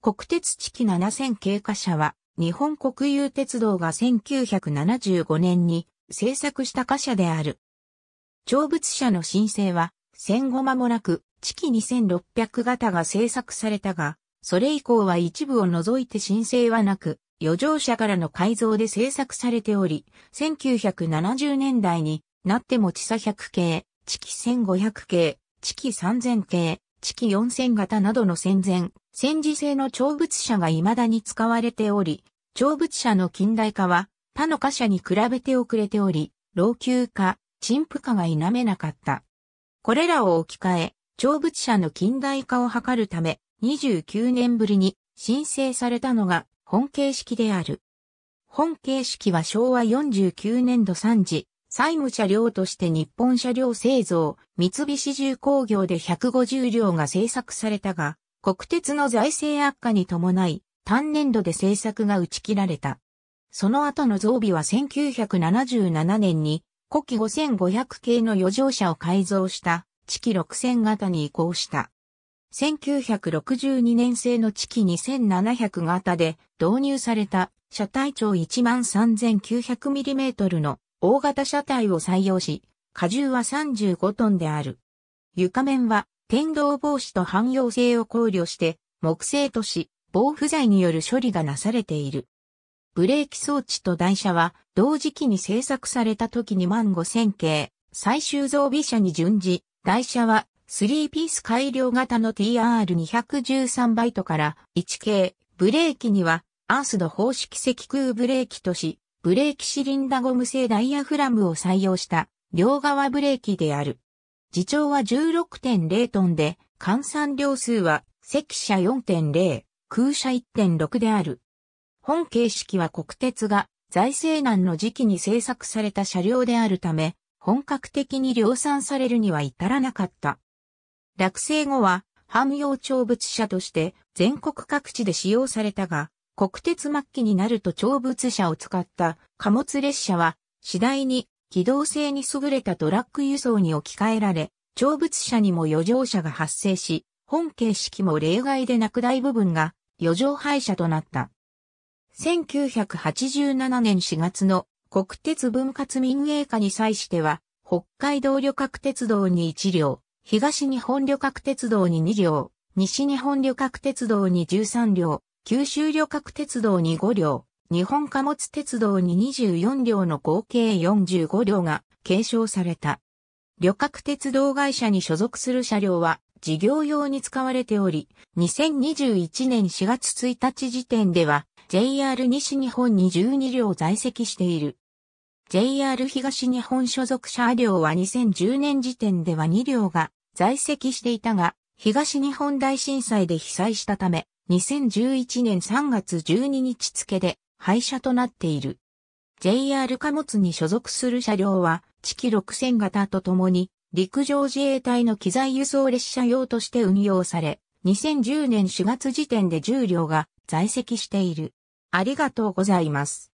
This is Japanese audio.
国鉄地期7000経過車は、日本国有鉄道が1975年に制作した貨車である。長物車の申請は、戦後間もなく、地期2600型が制作されたが、それ以降は一部を除いて申請はなく、余剰車からの改造で制作されており、1970年代になっても地差100系、地期1500系、地期3000系、地機4000型などの戦前、戦時制の長物車が未だに使われており、長物車の近代化は他の貨車に比べて遅れており、老朽化、陳腐化が否めなかった。これらを置き換え、長物車の近代化を図るため、29年ぶりに申請されたのが本形式である。本形式は昭和49年度3時、債務車両として日本車両製造、三菱重工業で150両が製作されたが、国鉄の財政悪化に伴い、単年度で製作が打ち切られた。その後の増備は1977年に、古希5500系の余剰車を改造した、地期6000型に移行した。1962年製の地期2700型で導入された車体長 13900mm の大型車体を採用し、荷重は35トンである。床面は天動防止と汎用性を考慮して木製とし、防腐剤による処理がなされている。ブレーキ装置と台車は同時期に製作された時に万5000系、最終増備車に準じ、台車はスリーピース改良型の TR213 バイトから1系、ブレーキにはアースド方式石空ブレーキとし、ブレーキシリンダゴム製ダイヤフラムを採用した両側ブレーキである。自重は16.0トンで、換算量数は赤車4.0、空車1.6である。本形式は国鉄が財政難の時期に製作された車両であるため、本格的に量産されるには至らなかった。落成後は、汎用長物車として全国各地で使用されたが、国鉄末期になると長物車を使った貨物列車は次第に機動性に優れたトラック輸送に置き換えられ、長物車にも余剰車が発生し、本形式も例外でなく大部分が余剰廃車となった。1987年4月の国鉄分割民営化に際しては、北海道旅客鉄道に1両、東日本旅客鉄道に2両、西日本旅客鉄道に13両、九州旅客鉄道に5両、日本貨物鉄道に24両の合計45両が継承された。旅客鉄道会社に所属する車両は事業用に使われており、2021年4月1日時点では JR 西日本に12両在籍している。JR 東日本所属車両は2010年時点では2両が在籍していたが、東日本大震災で被災したため、2011年3月12日付で廃車となっている。JR 貨物に所属する車両は、地機6000型とともに、陸上自衛隊の機材輸送列車用として運用され、2010年4月時点で10両が在籍している。ありがとうございます。